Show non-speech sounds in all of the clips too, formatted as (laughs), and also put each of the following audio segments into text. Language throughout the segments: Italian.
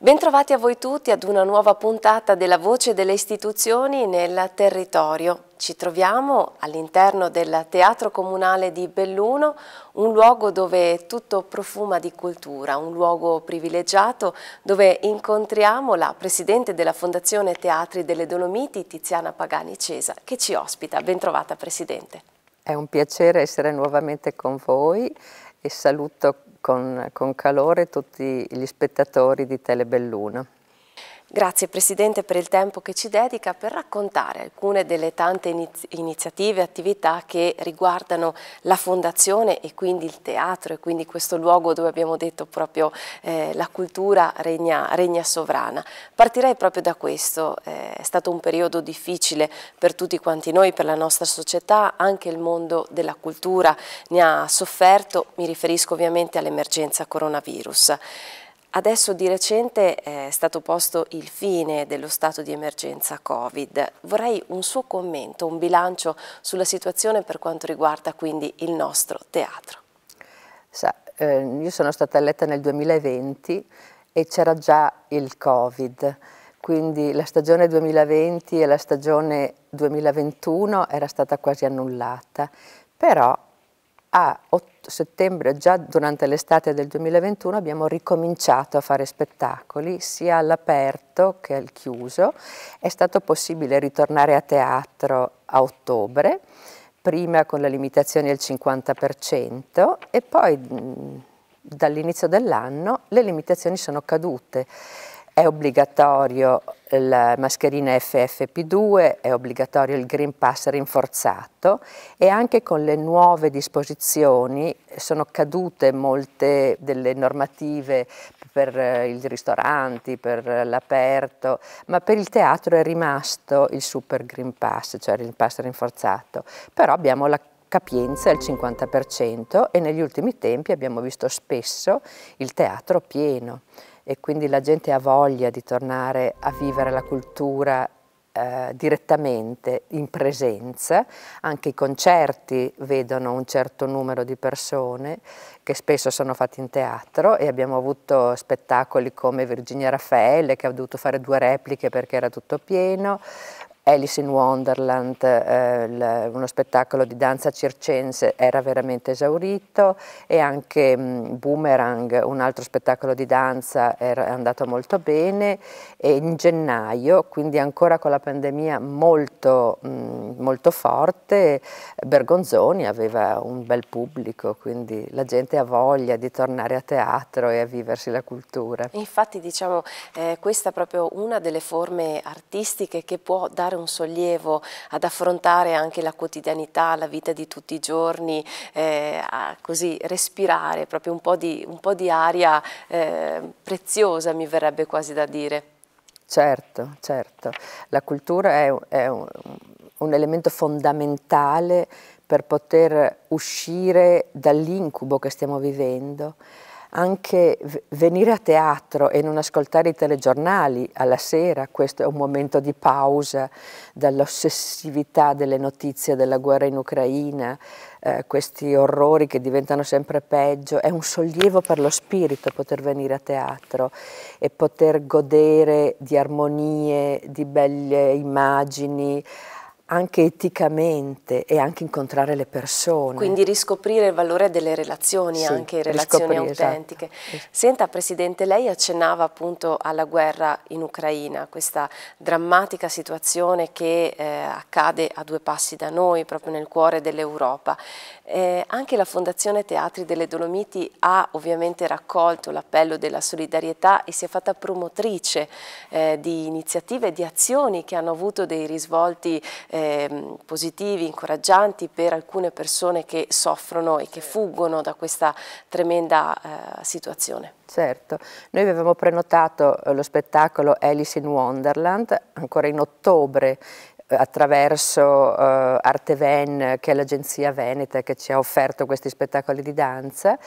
Bentrovati a voi tutti ad una nuova puntata della Voce delle Istituzioni nel territorio. Ci troviamo all'interno del Teatro Comunale di Belluno, un luogo dove tutto profuma di cultura, un luogo privilegiato dove incontriamo la Presidente della Fondazione Teatri delle Dolomiti, Tiziana Pagani Cesa, che ci ospita. Bentrovata Presidente. È un piacere essere nuovamente con voi e saluto con, con calore tutti gli spettatori di Telebelluno. Grazie Presidente per il tempo che ci dedica per raccontare alcune delle tante iniziative e attività che riguardano la Fondazione e quindi il teatro e quindi questo luogo dove abbiamo detto proprio eh, la cultura regna, regna, sovrana. Partirei proprio da questo, eh, è stato un periodo difficile per tutti quanti noi, per la nostra società, anche il mondo della cultura ne ha sofferto, mi riferisco ovviamente all'emergenza coronavirus. Adesso di recente eh, è stato posto il fine dello stato di emergenza Covid. Vorrei un suo commento, un bilancio sulla situazione per quanto riguarda quindi il nostro teatro. Sa, eh, io sono stata eletta nel 2020 e c'era già il Covid, quindi la stagione 2020 e la stagione 2021 era stata quasi annullata, però a ottobre settembre, già durante l'estate del 2021, abbiamo ricominciato a fare spettacoli sia all'aperto che al chiuso. È stato possibile ritornare a teatro a ottobre, prima con la limitazione al 50% e poi dall'inizio dell'anno le limitazioni sono cadute è obbligatorio la mascherina FFP2, è obbligatorio il Green Pass rinforzato e anche con le nuove disposizioni sono cadute molte delle normative per eh, i ristoranti, per l'aperto, ma per il teatro è rimasto il Super Green Pass, cioè il Pass rinforzato. Però abbiamo la capienza al 50% e negli ultimi tempi abbiamo visto spesso il teatro pieno e quindi la gente ha voglia di tornare a vivere la cultura eh, direttamente in presenza, anche i concerti vedono un certo numero di persone che spesso sono fatti in teatro e abbiamo avuto spettacoli come Virginia Raffaele che ha dovuto fare due repliche perché era tutto pieno, Alice in Wonderland, eh, uno spettacolo di danza circense era veramente esaurito e anche mh, mm, Boomerang, un altro spettacolo di danza era, è andato molto bene e in gennaio, quindi ancora con la pandemia molto, mh, mm, molto forte, Bergonzoni aveva un bel pubblico, quindi la gente ha voglia di tornare a teatro e a viversi la cultura. Infatti diciamo eh, questa è proprio una delle forme artistiche che può dare un sollievo ad affrontare anche la quotidianità, la vita di tutti i giorni, eh, a così respirare proprio un po' di, un po di aria eh, preziosa mi verrebbe quasi da dire. Certo, certo. La cultura è, è un, un elemento fondamentale per poter uscire dall'incubo che stiamo vivendo anche venire a teatro e non ascoltare i telegiornali alla sera, questo è un momento di pausa dall'ossessività delle notizie della guerra in Ucraina, eh, questi orrori che diventano sempre peggio, è un sollievo per lo spirito poter venire a teatro e poter godere di armonie, di belle immagini, anche eticamente e anche incontrare le persone. Quindi riscoprire il valore delle relazioni, sì, anche relazioni esatto. autentiche. Esatto, Senta Presidente, lei accennava appunto alla guerra in Ucraina, questa drammatica situazione che eh, accade a due passi da noi, proprio nel cuore dell'Europa. Eh, anche la Fondazione Teatri delle Dolomiti ha ovviamente raccolto l'appello della solidarietà e si è fatta promotrice eh, di iniziative e di azioni che hanno avuto dei risvolti eh, eh, positivi, incoraggianti per alcune persone che soffrono e che fuggono da questa tremenda eh, situazione. Certo, noi avevamo prenotato eh, lo spettacolo Alice in Wonderland ancora in ottobre eh, attraverso uh, Arte che è l'agenzia veneta che ci ha offerto questi spettacoli di danza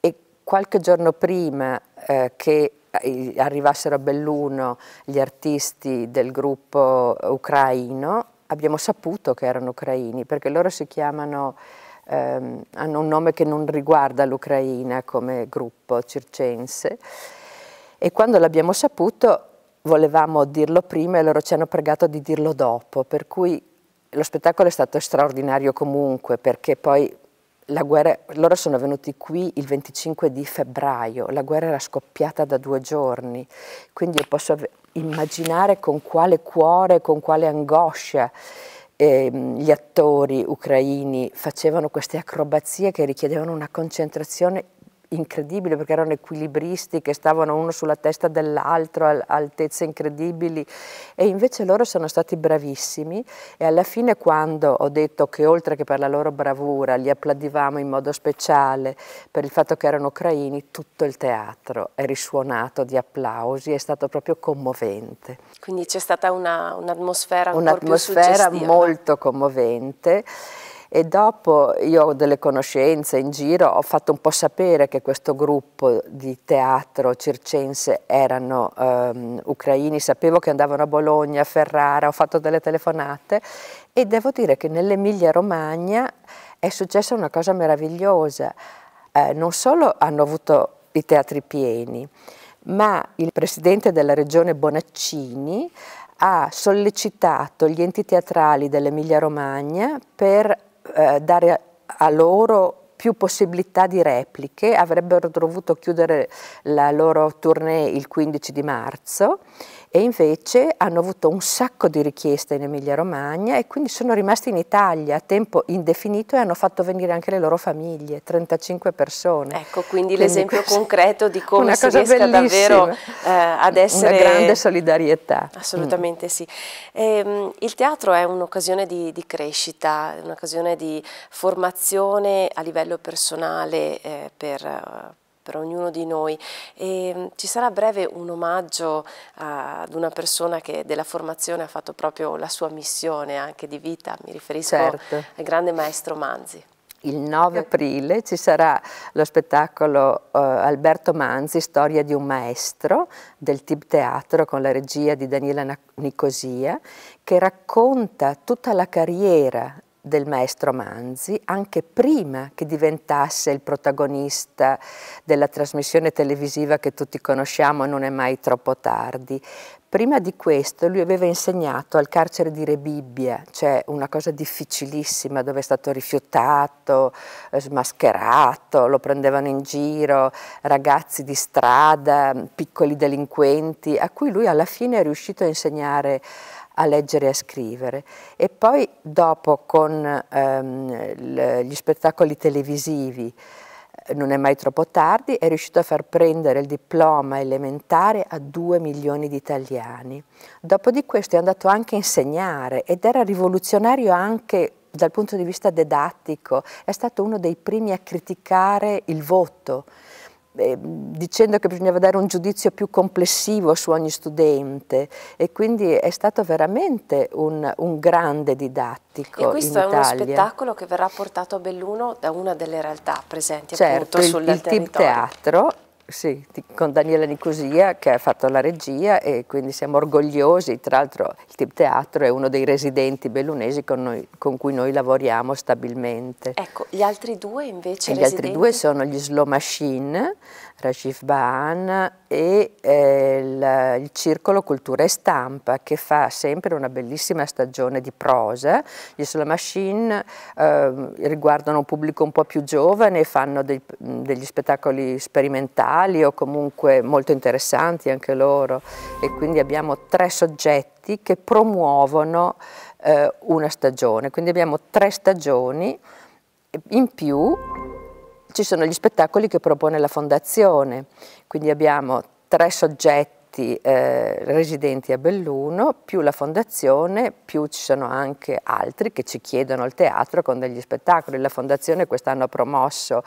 e qualche giorno prima uh, che arrivassero a Belluno gli artisti del gruppo ucraino, abbiamo saputo che erano ucraini, perché loro si chiamano, ehm, hanno un nome che non riguarda l'Ucraina come gruppo circense, e quando l'abbiamo saputo volevamo dirlo prima e loro ci hanno pregato di dirlo dopo, per cui lo spettacolo è stato straordinario comunque, perché poi la guerra, loro sono venuti qui il 25 di febbraio, la guerra era scoppiata da due giorni, quindi io posso immaginare con quale cuore, con quale angoscia eh, gli attori ucraini facevano queste acrobazie che richiedevano una concentrazione incredibile perché erano equilibristi che stavano uno sulla testa dell'altro a altezze incredibili e invece loro sono stati bravissimi e alla fine quando ho detto che oltre che per la loro bravura li applaudivamo in modo speciale per il fatto che erano ucraini, tutto il teatro è risuonato di applausi, è stato proprio commovente. Quindi c'è stata un'atmosfera un un'atmosfera molto commovente e dopo io ho delle conoscenze in giro, ho fatto un po' sapere che questo gruppo di teatro circense erano ehm, ucraini, sapevo che andavano a Bologna, a Ferrara, ho fatto delle telefonate e devo dire che nell'Emilia Romagna è successa una cosa meravigliosa, eh, non solo hanno avuto i teatri pieni, ma il presidente della regione Bonaccini ha sollecitato gli enti teatrali dell'Emilia Romagna per eh, dare a loro più possibilità di repliche, avrebbero dovuto chiudere la loro tournée il 15 di marzo e invece hanno avuto un sacco di richieste in Emilia Romagna e quindi sono rimasti in Italia a tempo indefinito e hanno fatto venire anche le loro famiglie, 35 persone. Ecco, quindi, quindi l'esempio concreto di come si riesca davvero eh, ad essere... Una grande solidarietà. Assolutamente mm. sì. E, ehm, il teatro è un'occasione di, di, crescita, un'occasione di formazione a livello personale eh, per per ognuno di noi e ehm, ci sarà a breve un omaggio ad una persona che della formazione ha fatto proprio la sua missione anche di vita, mi riferisco certo. al grande maestro Manzi. Il 9 aprile ci sarà lo spettacolo uh, Alberto Manzi, Storia di un maestro del TIB Teatro con la regia di Daniela Nicosia che racconta tutta la carriera del maestro Manzi anche prima che diventasse il protagonista della trasmissione televisiva che tutti conosciamo Non è mai troppo tardi. Prima di questo lui aveva insegnato al carcere di Rebibbia, cioè una cosa difficilissima dove è stato rifiutato, eh, smascherato, lo prendevano in giro, ragazzi di strada, piccoli delinquenti, a cui lui alla fine è riuscito a insegnare a leggere e a scrivere e poi dopo con ehm, gli spettacoli televisivi eh, non è mai troppo tardi, è riuscito a far prendere il diploma elementare a due milioni di italiani. Dopo di questo è andato anche a insegnare ed era rivoluzionario anche dal punto di vista didattico, è stato uno dei primi a criticare il voto, eh, dicendo che bisognava dare un giudizio più complessivo su ogni studente e quindi è stato veramente un, un grande didattico. E questo è uno spettacolo che verrà portato a Belluno da una delle realtà presenti certo, appunto sul il, il team teatro sì, con Daniela Nicosia che ha fatto la regia e quindi siamo orgogliosi, tra l'altro il Tip Teatro è uno dei residenti bellunesi con, noi, con cui noi lavoriamo stabilmente. Ecco, gli altri due invece? E gli altri due sono gli Slow Machine, Rashif Bahan e eh, il, il, Circolo Cultura e Stampa che fa sempre una bellissima stagione di prosa. Gli Sola Machine eh, riguardano un pubblico un po' più giovane, fanno dei, degli spettacoli sperimentali o comunque molto interessanti anche loro e quindi abbiamo tre soggetti che promuovono eh, una stagione, quindi abbiamo tre stagioni in più ci sono gli spettacoli che propone la fondazione, quindi abbiamo tre soggetti eh, residenti a Belluno, più la fondazione, più ci sono anche altri che ci chiedono il teatro con degli spettacoli. La fondazione quest'anno ha promosso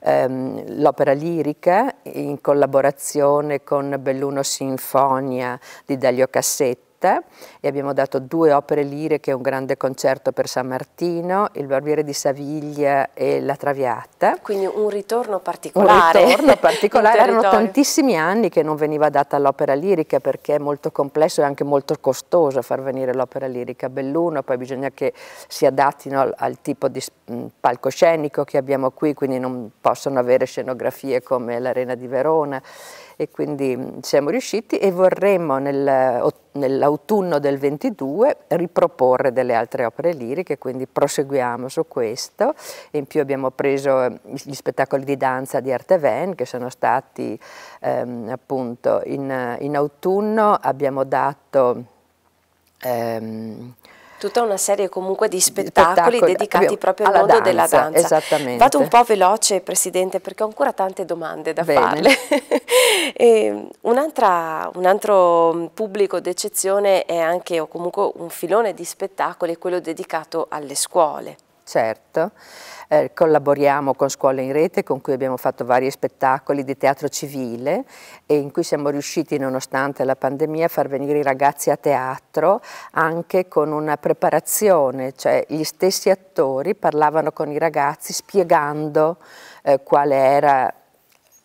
ehm, l'opera lirica in collaborazione con Belluno Sinfonia di Dalio Cassetti città e abbiamo dato due opere liriche, un grande concerto per San Martino, Il Barbiere di Saviglia e La Traviata. Quindi un ritorno particolare. Un ritorno (laughs) particolare, erano tantissimi anni che non veniva data l'opera lirica perché è molto complesso e anche molto costoso far venire l'opera lirica a Belluno, poi bisogna che si adattino al, al tipo di mm, palcoscenico che abbiamo qui, quindi non possono avere scenografie come l'Arena di Verona e quindi mm, siamo riusciti e vorremmo nel, nell'autunno del 22 riproporre delle altre opere liriche, quindi proseguiamo su questo. In più abbiamo preso eh, gli spettacoli di danza di Arteven che sono stati ehm, appunto in, in autunno, abbiamo dato... Ehm, tutta una serie comunque di spettacoli, spettacoli dedicati abbiamo, proprio al mondo danza, della danza. Esattamente. Vado un po' veloce Presidente perché ho ancora tante domande da Bene. farle. (laughs) un, un altro mm, pubblico d'eccezione è anche o comunque un filone di spettacoli, quello dedicato alle scuole certo. Eh, collaboriamo con Scuola in Rete con cui abbiamo fatto vari spettacoli di teatro civile e in cui siamo riusciti nonostante la pandemia a far venire i ragazzi a teatro anche con una preparazione, cioè gli stessi attori parlavano con i ragazzi spiegando eh, quale era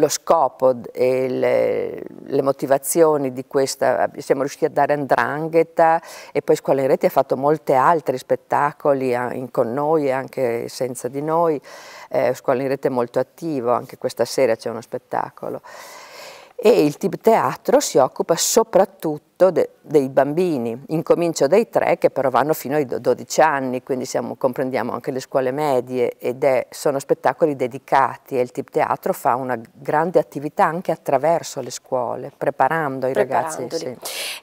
lo scopo e le, le, motivazioni di questa, siamo riusciti a dare Andrangheta e poi Scuola in Rete ha fatto molti altri spettacoli in, con noi e anche senza di noi, eh, Scuola in Rete è molto attivo, anche questa sera c'è uno spettacolo. E il TIB Teatro si occupa soprattutto soprattutto de, dei bambini, incomincio dai tre che però vanno fino ai 12 anni, quindi siamo, comprendiamo anche le scuole medie ed è, sono spettacoli dedicati e il TIP Teatro fa una grande attività anche attraverso le scuole, preparando i ragazzi. Sì.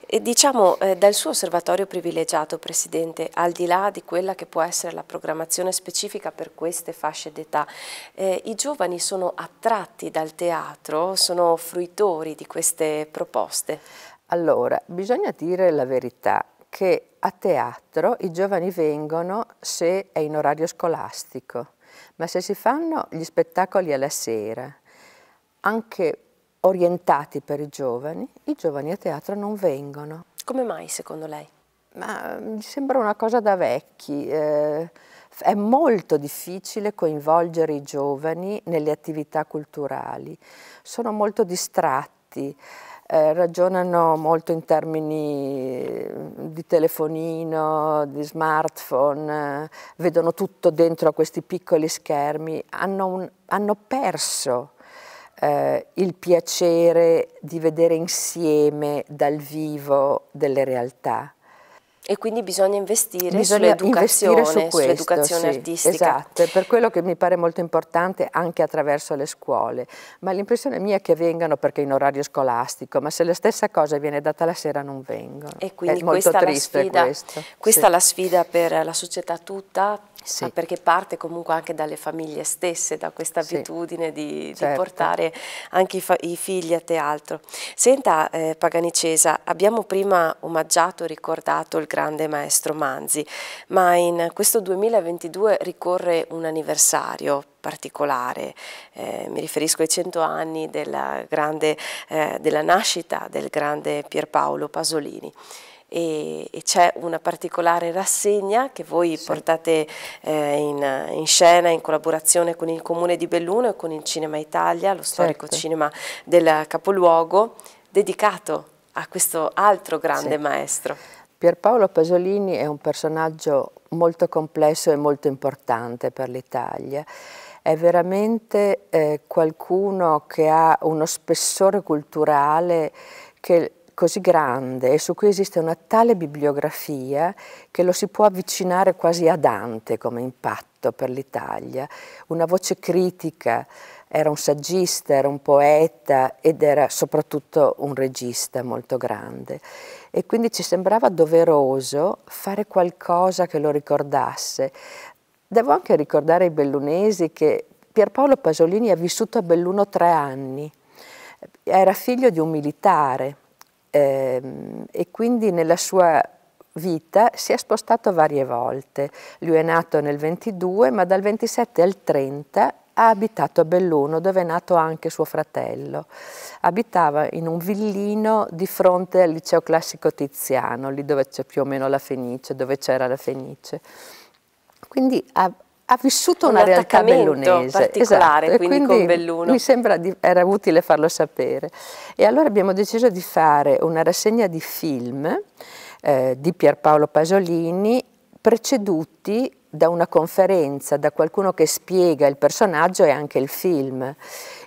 E diciamo, eh, dal suo osservatorio privilegiato, Presidente, al di là di quella che può essere la programmazione specifica per queste fasce d'età, eh, i giovani sono attratti dal teatro, sono fruitori di queste proposte? Allora, bisogna dire la verità che a teatro i giovani vengono se è in orario scolastico, ma se si fanno gli spettacoli alla sera, anche orientati per i giovani, i giovani a teatro non vengono. Come mai secondo lei? Ma mi mm, sembra una cosa da vecchi. Eh, è molto difficile coinvolgere i giovani nelle attività culturali, sono molto distratti eh, ragionano molto in termini eh, di telefonino, di smartphone, eh, vedono tutto dentro a questi piccoli schermi, hanno, un, hanno perso eh, il piacere di vedere insieme dal vivo delle realtà. E quindi bisogna investire sull'educazione, su sull'educazione sì, artistica. Esatto, è per quello che mi pare molto importante anche attraverso le scuole. Ma l'impressione mia è che vengano perché in orario scolastico, ma se la stessa cosa viene data la sera non vengono. E quindi è molto triste sfida, questo. Questa sì. è la sfida per la società tutta, sì. perché parte comunque anche dalle famiglie stesse, da questa abitudine sì, di, certo. portare anche i, i, figli a teatro. Senta eh, Paganicesa, abbiamo prima omaggiato, ricordato il grande maestro Manzi, ma in questo 2022 ricorre un anniversario particolare, eh, mi riferisco ai 100 anni della, grande, eh, della nascita del grande Pierpaolo Pasolini e, e c'è una particolare rassegna che voi sì. portate eh, in, in, scena in collaborazione con il Comune di Belluno e con il Cinema Italia, lo storico certo. cinema del capoluogo, dedicato a questo altro grande sì. maestro. Pierpaolo Pasolini è un personaggio molto complesso e molto importante per l'Italia. È veramente eh, qualcuno che ha uno spessore culturale che così grande e su cui esiste una tale bibliografia che lo si può avvicinare quasi a Dante come impatto per l'Italia. Una voce critica, era un saggista, era un poeta ed era soprattutto un regista molto grande e quindi ci sembrava doveroso fare qualcosa che lo ricordasse. Devo anche ricordare ai bellunesi che Pierpaolo Pasolini ha vissuto a Belluno tre anni, era figlio di un militare ehm, e quindi nella sua vita si è spostato varie volte. Lui è nato nel 22, ma dal 27 al 30 ha abitato a Belluno, dove è nato anche suo fratello. Abitava in un villino di fronte al liceo classico Tiziano, lì dove c'è più o meno la Fenice, dove c'era la Fenice. Quindi ha, ha vissuto un una realtà bellunese. Esatto. particolare, esatto, quindi, quindi con Belluno. Mi sembra di, era utile farlo sapere. E allora abbiamo deciso di fare una rassegna di film eh, di Pierpaolo Pasolini preceduti da una conferenza, da qualcuno che spiega il personaggio e anche il film.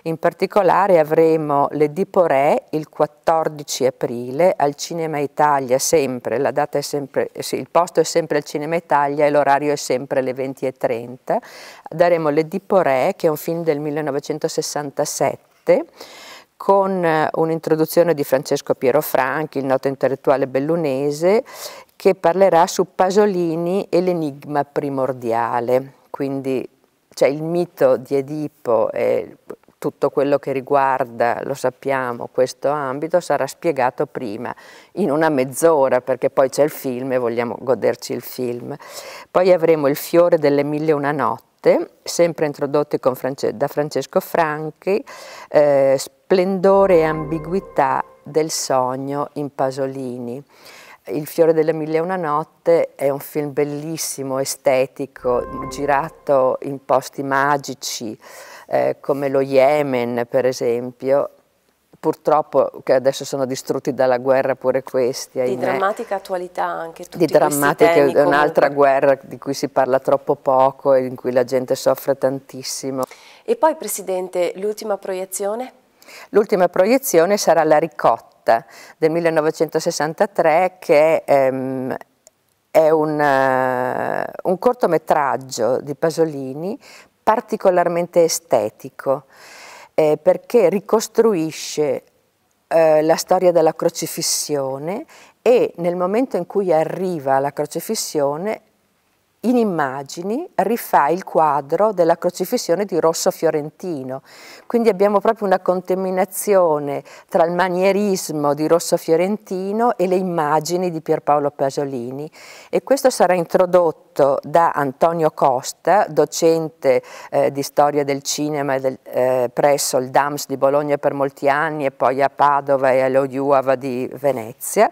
In particolare avremo Le Diporè il 14 aprile al Cinema Italia, sempre, la data è sempre, eh sì, il posto è sempre al Cinema Italia e l'orario è sempre alle 20.30. Daremo Le Diporè, che è un film del 1967, con eh, un'introduzione di Francesco Piero Franchi, il noto intellettuale bellunese, che parlerà su Pasolini e l'enigma primordiale, quindi cioè, il mito di Edipo e tutto quello che riguarda, lo sappiamo, questo ambito sarà spiegato prima, in una mezz'ora, perché poi c'è il film e vogliamo goderci il film. Poi avremo Il fiore delle mille e una notte, sempre introdotto Frances da Francesco Franchi, eh, Splendore e ambiguità del sogno in Pasolini. Il fiore delle mille e una notte è un film bellissimo, estetico, girato in posti magici eh, come lo Yemen per esempio, purtroppo che adesso sono distrutti dalla guerra pure questi. Ahimè. Di drammatica attualità anche. Tutti di drammatica, è un'altra guerra di cui si parla troppo poco e in cui la gente soffre tantissimo. E poi Presidente, l'ultima proiezione? L'ultima proiezione sarà la ricotta Carta del 1963 che ehm, è un, uh, un cortometraggio di Pasolini particolarmente estetico eh, perché ricostruisce eh, la storia della crocifissione e nel momento in cui arriva alla crocifissione in immagini rifà il quadro della crocifissione di Rosso Fiorentino, quindi abbiamo proprio una contaminazione tra il manierismo di Rosso Fiorentino e le immagini di Pierpaolo Pasolini e questo sarà introdotto da Antonio Costa, docente eh, di storia del cinema del, eh, presso il DAMS di Bologna per molti anni e poi a Padova e allo all'Oiuava di Venezia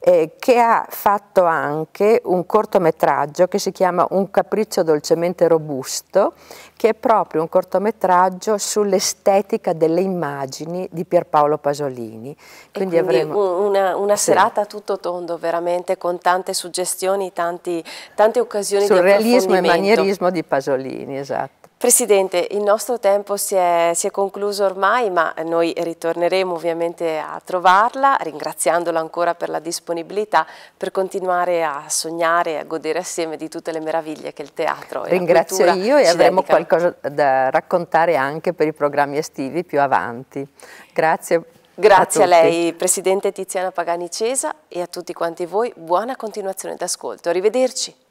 eh, che ha fatto anche un cortometraggio che si chiama Un capriccio dolcemente robusto, che è proprio un cortometraggio sull'estetica delle immagini di Pierpaolo Pasolini. Quindi, quindi avremo... una, una sì. serata a tutto tondo, veramente, con tante suggestioni, tanti, tante occasioni Sul di approfondimento. Sul realismo e manierismo di Pasolini, esatto. Presidente, il nostro tempo si è, si è, concluso ormai, ma noi ritorneremo ovviamente a trovarla, ringraziandola ancora per la disponibilità per continuare a sognare e a godere assieme di tutte le meraviglie che il teatro e Ringrazio io e avremo dedica. qualcosa da raccontare anche per i programmi estivi più avanti. Grazie. Grazie a, a lei, Presidente Tiziana Pagani Cesa e a tutti quanti voi. Buona continuazione d'ascolto. Arrivederci.